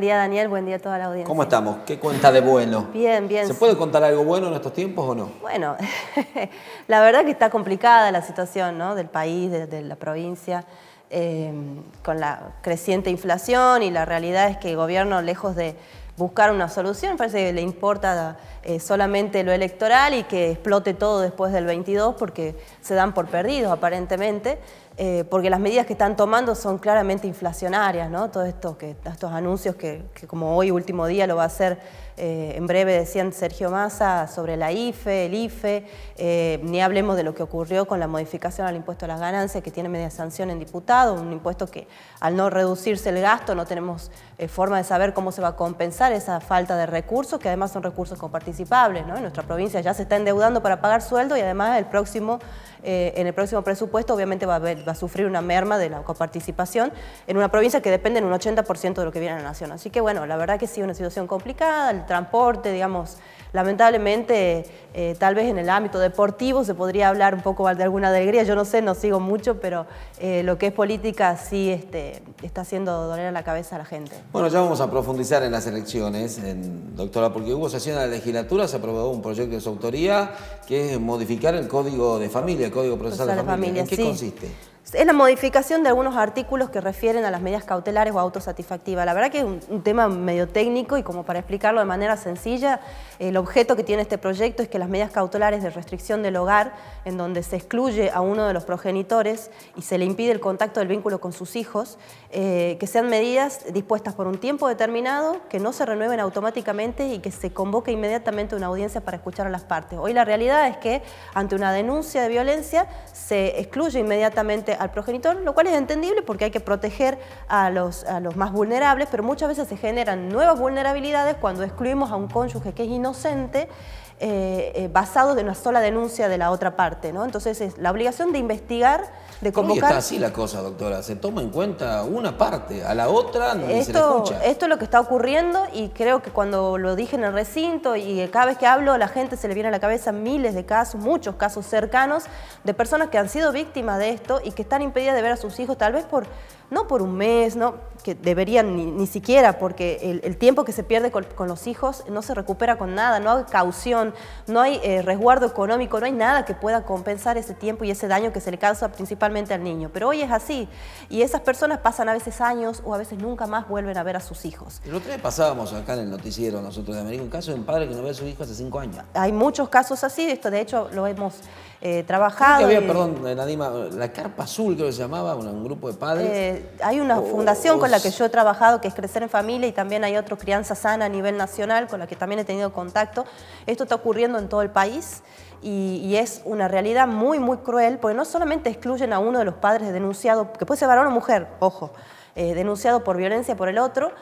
Buen día Daniel, buen día a toda la audiencia. ¿Cómo estamos? ¿Qué cuenta de bueno? Bien, bien. ¿Se puede contar algo bueno en estos tiempos o no? Bueno, la verdad que está complicada la situación del país, de, la provincia, eh, con la creciente inflación y la realidad es que el gobierno, lejos de buscar una solución, parece que le importa eh, solamente lo electoral y que explote todo después del 22 porque se dan por perdidos aparentemente. Eh, porque las medidas que están tomando son claramente inflacionarias, ¿no? Todos esto estos anuncios que, como hoy, último día, lo va a hacer eh, en breve, decían Sergio Massa, sobre la IFE, el IFE, eh, ni hablemos de lo que ocurrió con la modificación al impuesto a las ganancias, que tiene media sanción en diputado, un impuesto que al no reducirse el gasto no tenemos forma de saber cómo se va a compensar esa falta de recursos, que además son recursos comparticipables, ¿no? En nuestra provincia ya se está endeudando para pagar sueldo y además el próximo eh, en el próximo presupuesto obviamente va a, sufrir una merma de la coparticipación en una provincia que depende en un 80% de lo que viene a la nación. Así que bueno, la verdad que sí, una situación complicada, el transporte, digamos, Lamentablemente, eh, tal vez en el ámbito deportivo se podría hablar un poco de alguna alegría, yo no sé, no sigo mucho, pero eh, lo que es política sí este, está haciendo doler a la cabeza a la gente. Bueno, ya vamos a profundizar en las elecciones, doctora, porque hubo sesión de la legislatura, se aprobó un proyecto de su autoría que es modificar el Código de Familia, el Código Procesal, de Familia. familia. ¿En qué consiste? es la modificación de algunos artículos que refieren a las medidas cautelares o autosatisfactivas. La verdad que es un, tema medio técnico y como para explicarlo de manera sencilla, el objeto que tiene este proyecto es que las medidas cautelares de restricción del hogar, en donde se excluye a uno de los progenitores y se le impide el contacto del vínculo con sus hijos, eh, que sean medidas dispuestas por un tiempo determinado, que no se renueven automáticamente y que se convoque inmediatamente una audiencia para escuchar a las partes. Hoy la realidad es que ante una denuncia de violencia se excluye inmediatamente al progenitor, lo cual es entendible porque hay que proteger a los, a los más vulnerables, pero muchas veces se generan nuevas vulnerabilidades cuando excluimos a un cónyuge que es inocente eh, eh, basados en una sola denuncia de la otra parte. ¿no? Entonces es la obligación de investigar, de convocar... está así la cosa, doctora. Se toma en cuenta una parte, a la otra no esto, se escucha. Esto es lo que está ocurriendo y creo que cuando lo dije en el recinto y cada vez que hablo a la gente se le viene a la cabeza miles de casos, muchos casos cercanos de personas que han sido víctimas de esto y que están impedidas de ver a sus hijos tal vez por no por un mes, no, que deberían ni, siquiera, porque el, tiempo que se pierde con, los hijos no se recupera con nada, no hay caución, no hay eh, resguardo económico, no hay nada que pueda compensar ese tiempo y ese daño que se le causa principalmente al niño. Pero hoy es así y esas personas pasan a veces años o a veces nunca más vuelven a ver a sus hijos. El otro pasábamos acá en el noticiero nosotros de América un caso de un padre que no ve a su hijo hace cinco años. Hay muchos casos así, esto de hecho lo hemos eh, trabajado. Había, perdón, la Carpa Azul creo que se llamaba, un, grupo de padres. Eh, hay una fundación con la que yo he trabajado que es Crecer en Familia y también hay otro Crianza Sana a nivel nacional con la que también he tenido contacto. Esto está ocurriendo en todo el país y, es una realidad muy, muy cruel porque no solamente excluyen a uno de los padres denunciado, que puede ser varón o mujer, ojo, eh, denunciado por violencia por el otro,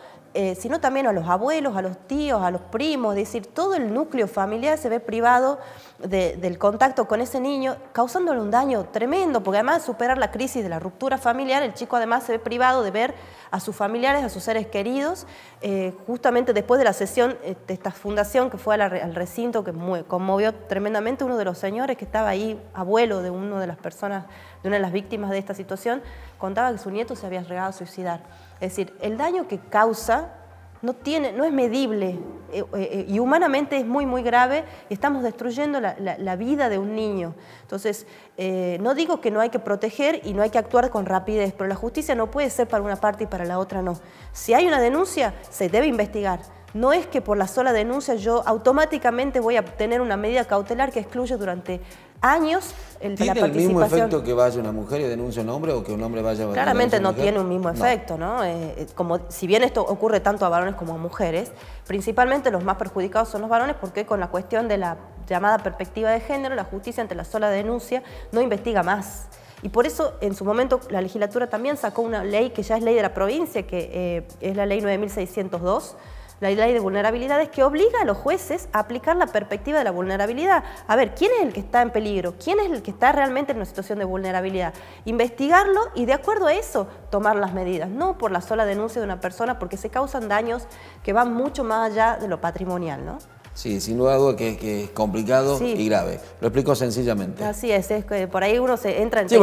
eh, sino también a los abuelos, a los tíos, a los primos, es decir, todo el núcleo familiar se ve privado del contacto con ese niño, causándole un daño tremendo, porque además de superar la crisis de la ruptura familiar, el chico además se ve privado de ver a sus familiares, a sus seres queridos, eh, justamente después de la sesión eh, de esta fundación que fue al recinto, que conmovió tremendamente uno de los señores que estaba ahí, abuelo de una de las personas, de una de las víctimas de esta situación, contaba que su nieto se había regado a suicidar. Es decir, el daño que causa no, tiene, no es medible eh, eh, y humanamente es muy, muy grave y estamos destruyendo la, vida de un niño. Entonces, eh, no digo que no hay que proteger y no hay que actuar con rapidez, pero la justicia no puede ser para una parte y para la otra no. Si hay una denuncia, se debe investigar no es que por la sola denuncia yo automáticamente voy a tener una medida cautelar que excluye durante años el, la participación. el mismo efecto que vaya una mujer y denuncie un hombre o que un hombre vaya a Claramente no tiene un mismo efecto, ¿no? Eh, eh, como, si bien esto ocurre tanto a varones como a mujeres, principalmente los más perjudicados son los varones porque con la cuestión de la llamada perspectiva de género, la justicia ante la sola denuncia no investiga más. Y por eso en su momento la legislatura también sacó una ley que ya es ley de la provincia, que eh, es la ley 9602 la ley de vulnerabilidades que obliga a los jueces a aplicar la perspectiva de la vulnerabilidad. A ver, ¿quién es el que está en peligro? ¿Quién es el que está realmente en una situación de vulnerabilidad? Investigarlo y de acuerdo a eso tomar las medidas, no por la sola denuncia de una persona porque se causan daños que van mucho más allá de lo patrimonial, ¿no? Sí, sin duda que, es complicado y grave. Lo explico sencillamente. Así es, es que por ahí uno se entra en sí,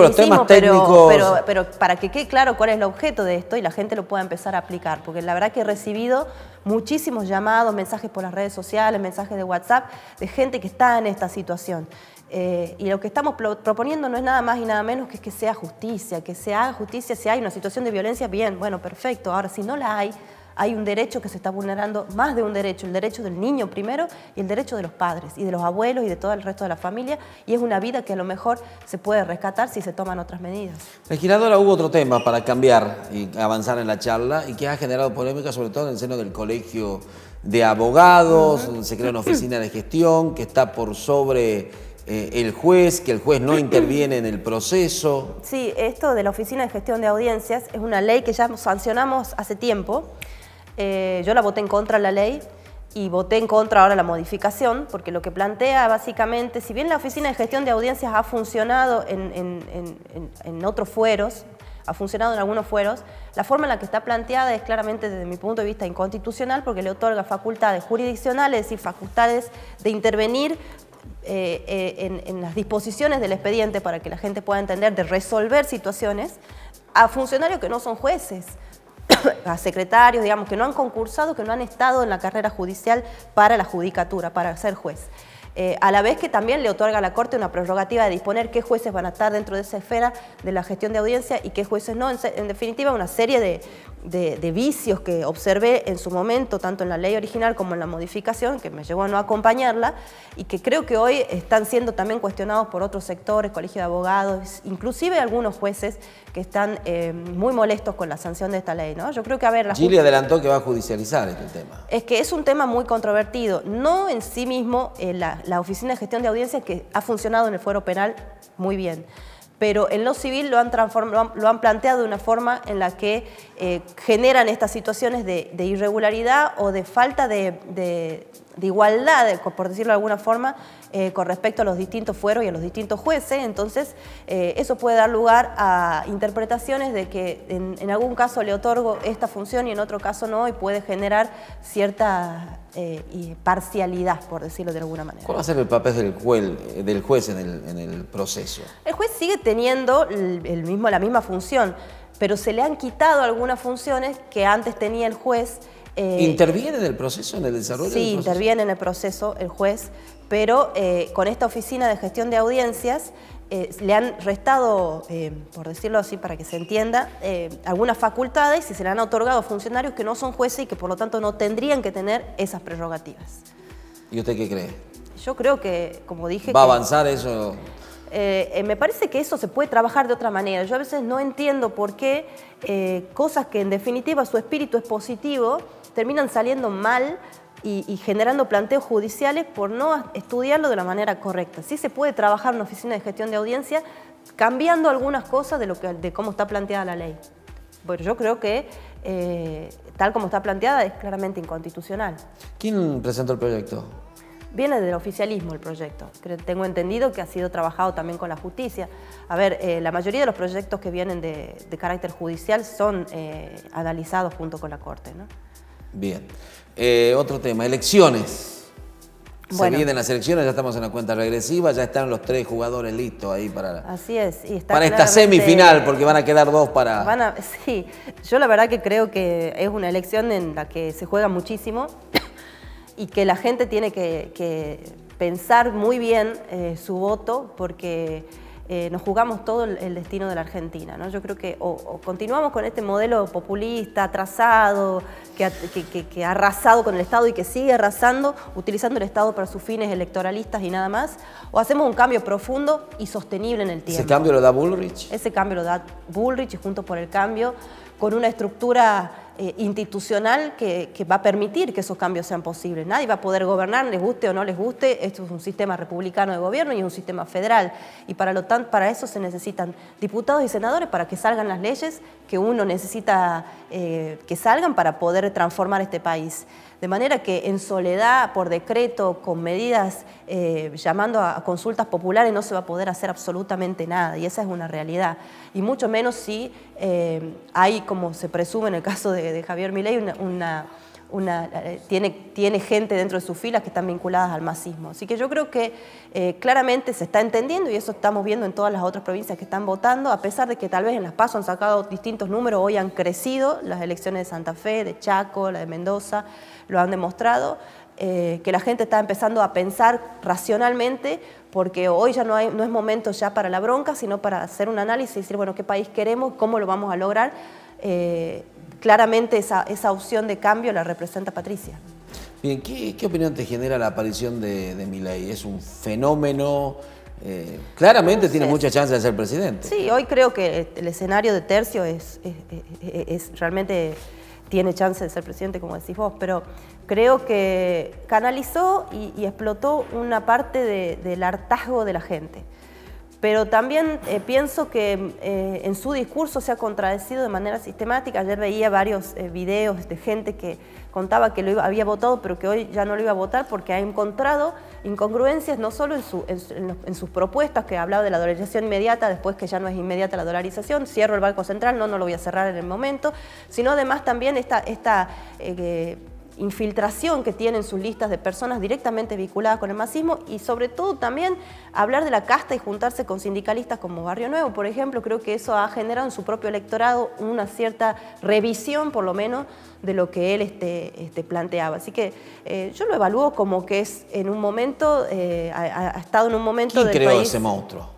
pero, pero, para que quede claro cuál es el objeto de esto y la gente lo pueda empezar a aplicar, porque la verdad que he recibido muchísimos llamados, mensajes por las redes sociales, mensajes de WhatsApp, de gente que está en esta situación. Eh, y lo que estamos proponiendo no es nada más y nada menos que, es que sea justicia, que sea justicia si hay una situación de violencia, bien, bueno, perfecto. Ahora, si no la hay, hay un derecho que se está vulnerando, más de un derecho, el derecho del niño primero y el derecho de los padres y de los abuelos y de todo el resto de la familia, y es una vida que a lo mejor se puede rescatar si se toman otras medidas. Legisladora, hubo otro tema para cambiar y avanzar en la charla y que ha generado polémica, sobre todo en el seno del colegio de abogados, donde se crea una oficina de gestión que está por sobre eh, el juez, que el juez no interviene en el proceso. Sí, esto de la Oficina de Gestión de Audiencias es una ley que ya sancionamos hace tiempo, eh, yo la voté en contra de la ley y voté en contra ahora la modificación, porque lo que plantea básicamente, si bien la Oficina de Gestión de Audiencias ha funcionado en, otros fueros, ha funcionado en algunos fueros, la forma en la que está planteada es claramente desde mi punto de vista inconstitucional porque le otorga facultades jurisdiccionales, y facultades de intervenir eh, eh, en las disposiciones del expediente para que la gente pueda entender, de resolver situaciones, a funcionarios que no son jueces. a secretarios, digamos, que no han concursado, que no han estado en la carrera judicial para la judicatura, para ser juez. Eh, a la vez que también le otorga a la Corte una prerrogativa de disponer qué jueces van a estar dentro de esa esfera de la gestión de audiencia y qué jueces no. en definitiva, una serie de, de, vicios que observé en su momento, tanto en la ley original como en la modificación, que me llevó a no acompañarla, y que creo que hoy están siendo también cuestionados por otros sectores, colegio de abogados, inclusive algunos jueces que están eh, muy molestos con la sanción de esta ley. ¿no? Yo creo que, a ver... adelantó que va a judicializar este tema. Es que es un tema muy controvertido. No en sí mismo eh, la, la Oficina de Gestión de Audiencias que ha funcionado en el fuero penal muy bien pero en lo civil lo han, lo han planteado de una forma en la que eh, generan estas situaciones de, irregularidad o de falta de, de igualdad, por decirlo de alguna forma, eh, con respecto a los distintos fueros y a los distintos jueces. Entonces, eh, eso puede dar lugar a interpretaciones de que en, algún caso le otorgo esta función y en otro caso no, y puede generar cierta eh, parcialidad, por decirlo de alguna manera. ¿Cuál va a ser el papel del, juez, en el, proceso? El juez sigue teniendo mismo, la misma función, pero se le han quitado algunas funciones que antes tenía el juez eh, ¿Interviene en el proceso, en el desarrollo? Sí, del proceso? interviene en el proceso el juez, pero eh, con esta oficina de gestión de audiencias eh, le han restado, por decirlo así para que se entienda, algunas facultades y se le han otorgado funcionarios que no son jueces y que por lo tanto no tendrían que tener esas prerrogativas. ¿Y usted qué cree? Yo creo que, como dije... ¿Va a avanzar eso? me parece que eso se puede trabajar de otra manera. Yo a veces no entiendo por qué cosas que en definitiva su espíritu es positivo, terminan saliendo mal y, generando planteos judiciales por no estudiarlo de la manera correcta. Sí se puede trabajar en una oficina de gestión de audiencia cambiando algunas cosas de, lo que, de cómo está planteada la ley. Pero yo creo que eh, tal como está planteada es claramente inconstitucional. ¿Quién presentó el proyecto? Viene del oficialismo el proyecto. Tengo entendido que ha sido trabajado también con la justicia. A ver, eh, la mayoría de los proyectos que vienen de, carácter judicial son eh, analizados junto con la Corte. ¿no? Bien. Eh, otro tema, elecciones. Se vienen las elecciones, ya estamos en la cuenta regresiva, ya están los tres jugadores listos ahí para, Así es, para esta semifinal, porque van a quedar dos para... Van a, sí, yo la verdad que creo que es una elección en la que se juega muchísimo y que la gente tiene que, pensar muy bien eh, su voto, porque eh, nos jugamos todo el, destino de la Argentina. ¿no? Yo creo que o, continuamos con este modelo populista, atrasado, que ha, arrasado con el Estado y que sigue arrasando, utilizando el Estado para sus fines electoralistas y nada más, o hacemos un cambio profundo y sostenible en el tiempo. ¿Ese cambio lo da Bullrich? Ese cambio lo da Bullrich y juntos por el cambio, con una estructura eh, institucional que, va a permitir que esos cambios sean posibles. Nadie va a poder gobernar, les guste o no les guste, esto es un sistema republicano de gobierno y es un sistema federal. Y para, lo para eso se necesitan diputados y senadores para que salgan las leyes que uno necesita eh, que salgan para poder transformar este país. De manera que en soledad, por decreto, con medidas eh, llamando a consultas populares, no se va a poder hacer absolutamente nada, y esa es una realidad. Y mucho menos si eh, hay, como se presume en el caso de, Javier Milei, una eh, tiene, tiene, gente dentro de sus filas que están vinculadas al masismo. Así que yo creo que eh, claramente se está entendiendo y eso estamos viendo en todas las otras provincias que están votando, a pesar de que tal vez en las PASO han sacado distintos números, hoy han crecido las elecciones de Santa Fe, de Chaco, la de Mendoza, lo han demostrado. Eh, que la gente está empezando a pensar racionalmente, porque hoy ya no, es momento ya para la bronca, sino para hacer un análisis y decir, bueno, qué país queremos, cómo lo vamos a lograr claramente esa, opción de cambio la representa Patricia. Bien, ¿qué, opinión te genera la aparición de, de Milei? ¿Es un fenómeno? Eh, claramente tiene muchas chances de ser presidente. Sí, hoy creo que el escenario de tercio realmente tiene chance de ser presidente, como decís vos, pero creo que canalizó y, explotó una parte del hartazgo de la gente pero también eh, pienso que eh, en su discurso se ha contradecido de manera sistemática. Ayer veía varios eh, videos de gente que contaba que lo había votado, pero que hoy ya no lo iba a votar porque ha encontrado incongruencias no solo en, sus propuestas, que hablaba de la dolarización inmediata, después que ya no es inmediata la dolarización, cierro el Banco Central, no, no lo voy a cerrar en el momento, sino además también esta... esta infiltración que tienen sus listas de personas directamente vinculadas con el masismo y sobre todo también hablar de la casta y juntarse con sindicalistas como Barrio Nuevo, por ejemplo, creo que eso ha generado en su propio electorado una cierta revisión, por lo menos, de lo que él este, este planteaba. Así que eh, yo lo evalúo como que es en un momento, eh, ha, estado en un momento... ¿Quién creó ese monstruo?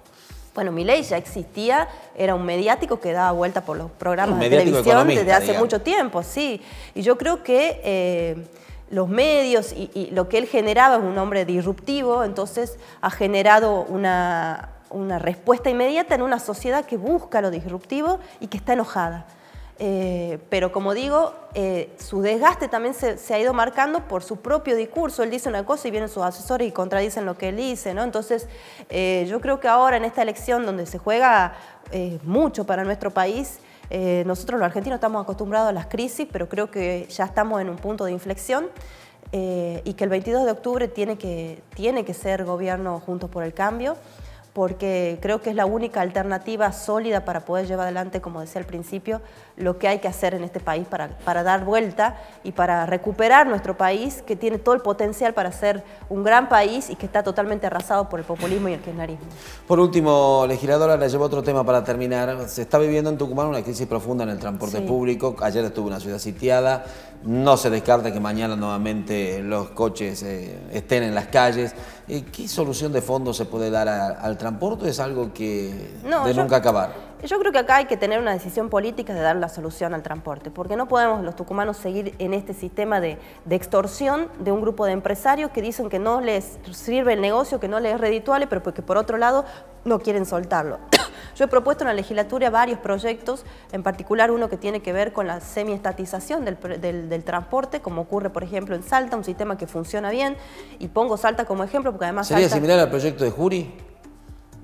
Bueno, Miley ya existía, era un mediático que daba vuelta por los programas de televisión desde hace mucho tiempo, sí. Y yo creo que eh, los medios y, lo que él generaba es un hombre disruptivo, entonces ha generado una, una respuesta inmediata en una sociedad que busca lo disruptivo y que está enojada. Eh, pero como digo, eh, su desgaste también se, ha ido marcando por su propio discurso. Él dice una cosa y vienen sus asesores y contradicen lo que él dice, ¿no? Entonces, eh, yo creo que ahora en esta elección donde se juega mucho para nuestro país, nosotros los argentinos estamos acostumbrados a las crisis, pero creo que ya estamos en un punto de inflexión. y que el 22 de octubre tiene que, tiene que ser gobierno Juntos por el Cambio porque creo que es la única alternativa sólida para poder llevar adelante, como decía al principio, lo que hay que hacer en este país para, para, dar vuelta y para recuperar nuestro país que tiene todo el potencial para ser un gran país y que está totalmente arrasado por el populismo y el kirchnerismo. Por último, legisladora, le llevo otro tema para terminar. Se está viviendo en Tucumán una crisis profunda en el transporte público. Ayer estuvo una ciudad sitiada. No se descarta que mañana nuevamente los coches eh, estén en las calles. Eh, ¿Qué solución de fondo se puede dar al transporte? ¿Es algo que de nunca acabar? Yo creo que acá hay que tener una decisión política de dar la solución al transporte, porque no podemos los tucumanos seguir en este sistema de, extorsión de un grupo de empresarios que dicen que no les sirve el negocio, que no les es redituable, pero que por otro lado no quieren soltarlo. Yo he propuesto en la legislatura varios proyectos, en particular uno que tiene que ver con la semiestatización del, del, transporte, como ocurre, por ejemplo, en Salta, un sistema que funciona bien, y pongo Salta como ejemplo, porque además... ¿Sería similar al proyecto de Jury?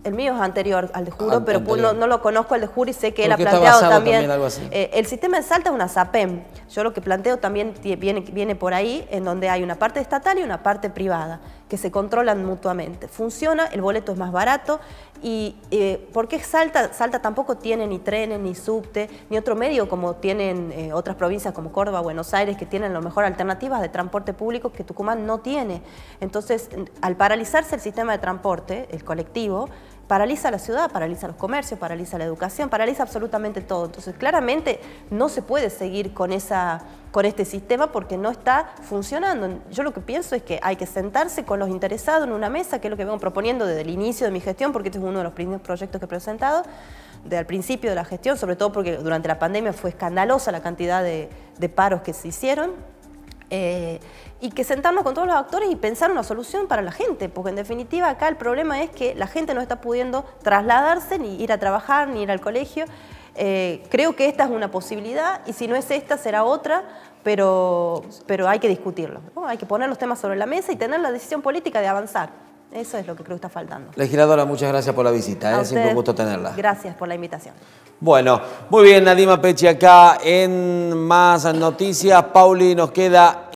El mío es anterior al de Juro, pero no, lo conozco al de Juro y sé que él ha planteado también. Eh, el sistema de Salta es una SAPEM. Yo lo que planteo también viene, viene por ahí, en donde hay una parte estatal y una parte privada que se controlan mutuamente. Funciona, el boleto es más barato y eh, ¿por qué Salta? Salta tampoco tiene ni trenes, ni subte, ni otro medio como tienen eh, otras provincias como Córdoba, Buenos Aires, que tienen lo mejor alternativas de transporte público que Tucumán no tiene. Entonces, al paralizarse el sistema de transporte, el colectivo, paraliza la ciudad, paraliza los comercios, paraliza la educación, paraliza absolutamente todo. Entonces, claramente no se puede seguir con, esa, con este sistema porque no está funcionando. Yo lo que pienso es que hay que sentarse con los interesados en una mesa, que es lo que vengo proponiendo desde el inicio de mi gestión, porque este es uno de los primeros proyectos que he presentado, desde el principio de la gestión, sobre todo porque durante la pandemia fue escandalosa la cantidad de, paros que se hicieron. Eh, y que sentarnos con todos los actores y pensar una solución para la gente, porque en definitiva acá el problema es que la gente no está pudiendo trasladarse, ni ir a trabajar, ni ir al colegio. Eh, creo que esta es una posibilidad y si no es esta será otra, pero, pero hay que discutirlo, hay que poner los temas sobre la mesa y tener la decisión política de avanzar. Eso es lo que creo que está faltando. Legisladora, muchas gracias por la visita, ¿eh? es siempre un gusto tenerla. Gracias por la invitación. Bueno, muy bien, Nadima Pechi acá en Más Noticias. Pauli, nos queda